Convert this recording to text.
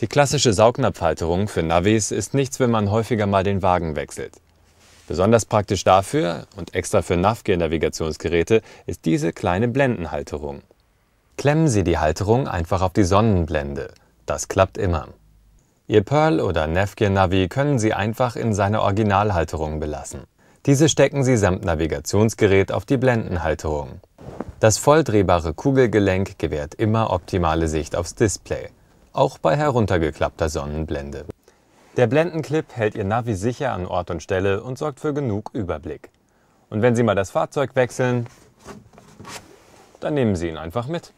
Die klassische Saugnapfhalterung für Navis ist nichts, wenn man häufiger mal den Wagen wechselt. Besonders praktisch dafür und extra für Navgear-Navigationsgeräte ist diese kleine Blendenhalterung. Klemmen Sie die Halterung einfach auf die Sonnenblende. Das klappt immer. Ihr Pearl oder Navgear Navi können Sie einfach in seiner Originalhalterung belassen. Diese stecken Sie samt Navigationsgerät auf die Blendenhalterung. Das volldrehbare Kugelgelenk gewährt immer optimale Sicht aufs Display auch bei heruntergeklappter Sonnenblende. Der Blendenclip hält Ihr Navi sicher an Ort und Stelle und sorgt für genug Überblick. Und wenn Sie mal das Fahrzeug wechseln, dann nehmen Sie ihn einfach mit.